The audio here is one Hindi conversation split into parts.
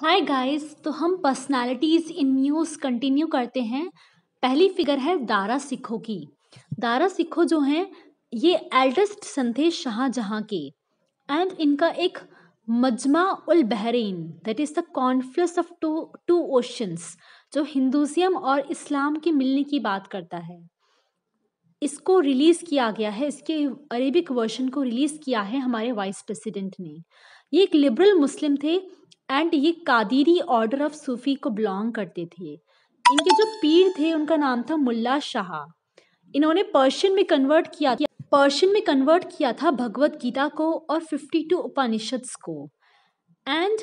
हाय गाइस तो हम पर्सनालिटीज़ इन न्यूज़ कंटिन्यू करते हैं पहली फिगर है दारा सिखो की दारा सिखो जो हैं ये एल्डेस्ट सन थे शाहजहाँ के एंड इनका एक Majma ul Bahrain that is the confluence of two two oceans जो हिंदुज़म और इस्लाम के मिलने की बात करता है इसको रिलीज़ किया गया है इसके अरेबिक वर्जन को रिलीज़ किया है हमारे वाइस प्रेसिडेंट ने ये एक लिबरल मुस्लिम थे एंड ये कादिरी ऑर्डर ऑफ सूफी को बिलोंग करते थे इनके जो पीर थे उनका नाम था मुल्ला शाह इन्होंने पर्शियन में कन्वर्ट किया पर्शियन में कन्वर्ट किया था भगवत गीता को और 52 उपनिषद्स को एंड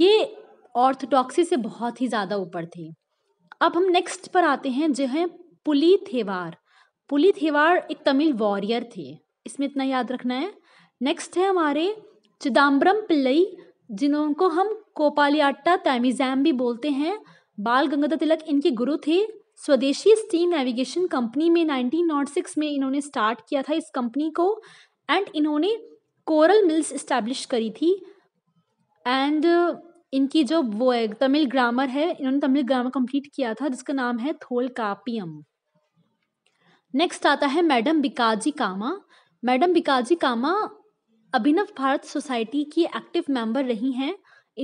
ये ऑर्थोडॉक्सी से बहुत ही ज़्यादा ऊपर थे अब हम नेक्स्ट पर आते हैं जो हैं पुली थेवार पुलित हिवाड़ एक तमिल वॉरियर थे इसमें इतना याद रखना है नेक्स्ट है हमारे चिदम्बरम पिल्लई को हम कोपालियाट्टा तैमिजैम भी बोलते हैं बाल गंगाधर तिलक इनके गुरु थे स्वदेशी स्टीम नेविगेशन कंपनी में 1906 में इन्होंने स्टार्ट किया था इस कंपनी को एंड इन्होंने कोरल मिल्स इस्टेब्लिश करी थी एंड uh, इनकी जो वो है तमिल ग्रामर है इन्होंने तमिल ग्रामर कंप्लीट किया था जिसका नाम है थोल कापियम नेक्स्ट आता है madam Bhikaji Cama madam Bhikaji Cama Abhinav Bharat society की एक्टिव मेंबर रही हैं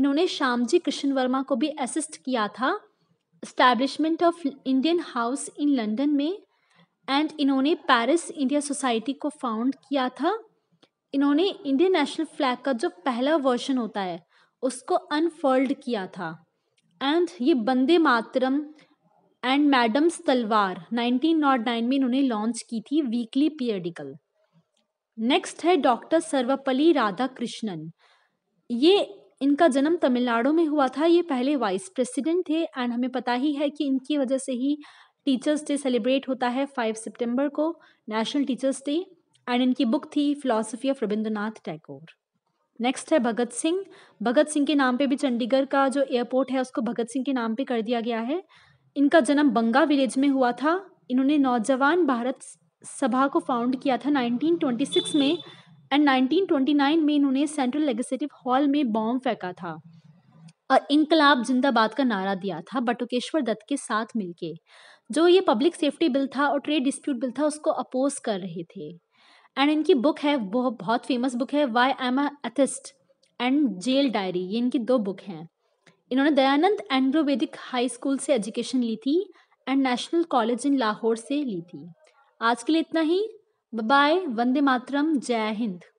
इन्होंने श्यामजी कृष्ण वर्मा को भी असिस्ट किया था establishment of Indian House in London में एंड इन्होंने पेरिस इंडिया सोसाइटी को फाउंड किया था इन्होंने इंडियन नेशनल फ्लैग का जो पहला वर्जन होता है उसको अनफोल्ड किया था एंड ये बंदे मातरम एंड मैडम्स तलवार 1909 में इन्होंने लॉन्च की थी वीकली पीरियडिकल नेक्स्ट है डॉक्टर सर्वपल्ली कृष्णन ये इनका जन्म तमिलनाडु में हुआ था ये पहले वाइस प्रेसिडेंट थे एंड हमें पता ही है कि इनकी वजह से ही टीचर्स डे सेलिब्रेट होता है फाइव सितंबर को नेशनल टीचर्स डे एंड इनकी बुक थी philosophy of Rabindranath Tagore next है भगत सिंह भगत सिंह के नाम पे भी चंडीगढ़ का जो एयरपोर्ट है उसको भगत सिंह के नाम पे कर दिया गया है इनका जन्म बंगा विलेज में हुआ था इन्होंने नौजवान भारत सभा को फाउंड किया था 1926 में एंड 1929 में इन्होंने सेंट्रल लेजिस्लेटिव हॉल में बॉम्ब फेंका था और इनकलाब जिंदाबाद का नारा दिया था बटुकेश्वर दत्त के साथ मिलके जो ये पब्लिक सेफ्टी बिल था और ट्रेड डिस्प्यूट बिल था उसको अपोज कर रहे थे एंड इनकी बुक है बहुत फेमस बुक है why am atheist and jail diary ये इनकी दो बुक हैं इन्होंने दयानंद एंड्रोवेदिक हाई स्कूल से एजुकेशन ली थी and national college in Lahore से ली थी आज के लिए इतना ही बाय वंदे मातरम जय हिंद